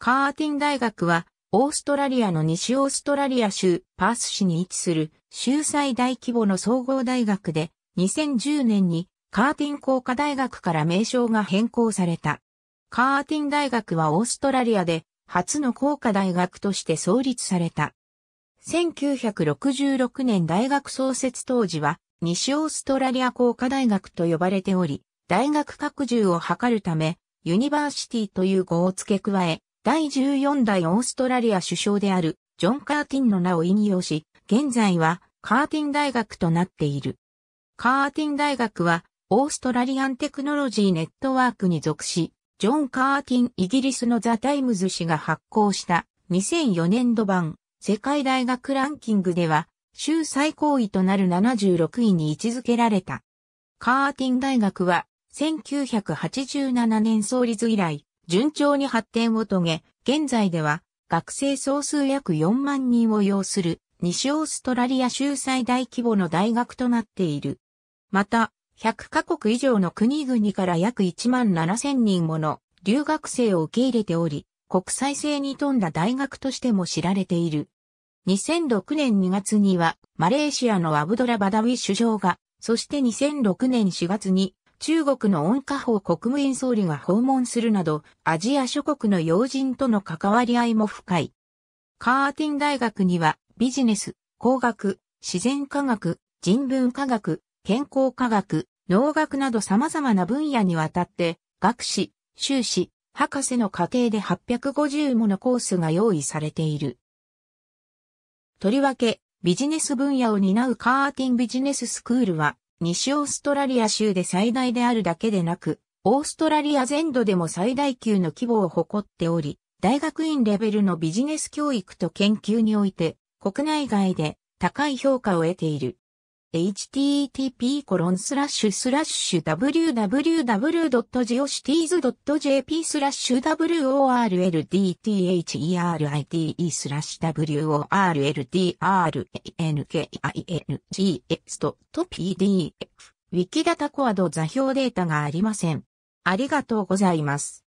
カーティン大学は、オーストラリアの西オーストラリア州パース市に位置する州最大規模の総合大学で、2010年にカーティン工科大学から名称が変更された。カーティン大学はオーストラリアで初の工科大学として創立された。1966年大学創設当時は西オーストラリア工科大学と呼ばれており、大学拡充を図るため、ユニバーシティという語を付け加え、第14代オーストラリア首相であるジョン・カーティンの名を引用し、現在はカーティン大学となっている。カーティン大学はオーストラリアンテクノロジーネットワークに属し、ジョン・カーティンイギリスのザ・タイムズ氏が発行した2004年度版世界大学ランキングでは州最高位となる76位に位置づけられた。カーティン大学は1987年創立以来順調に発展を遂げ、現在では学生総数約4万人を要する西オーストラリア州最大規模の大学となっている。また、100カ国以上の国々から約1万7000人もの留学生を受け入れており、国際性に富んだ大学としても知られている。2006年2月には、マレーシアのアブドラ・バダウィ首相が、そして2006年4月に、中国の温家宝国務院総理が訪問するなど、アジア諸国の要人との関わり合いも深い。カーティン大学には、ビジネス、工学、自然科学、人文科学、健康科学、農学など様々な分野にわたって、学士、修士、博士の過程で850ものコースが用意されている。とりわけ、ビジネス分野を担うカーティンビジネススクールは、西オーストラリア州で最大であるだけでなく、オーストラリア全土でも最大級の規模を誇っており、大学院レベルのビジネス教育と研究において、国内外で高い評価を得ている。http://www.geocities.jp w o r l d t h r i t e スラッ worldrnkingx.pdf ウィキダタコアド座標データがありません。ありがとうございます。